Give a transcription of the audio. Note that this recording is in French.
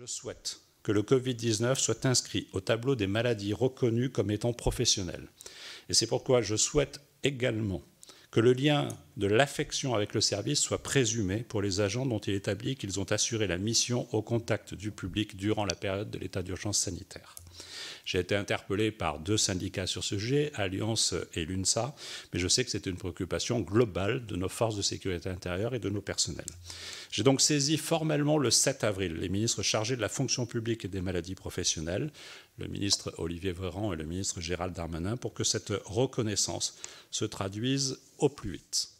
Je souhaite que le Covid-19 soit inscrit au tableau des maladies reconnues comme étant professionnelles. Et c'est pourquoi je souhaite également que le lien de l'affection avec le service soit présumé pour les agents dont il établit qu'ils ont assuré la mission au contact du public durant la période de l'état d'urgence sanitaire. J'ai été interpellé par deux syndicats sur ce sujet, Alliance et l'UNSA, mais je sais que c'est une préoccupation globale de nos forces de sécurité intérieure et de nos personnels. J'ai donc saisi formellement le 7 avril les ministres chargés de la fonction publique et des maladies professionnelles, le ministre Olivier Véran et le ministre Gérald Darmanin, pour que cette reconnaissance se traduise au plus vite.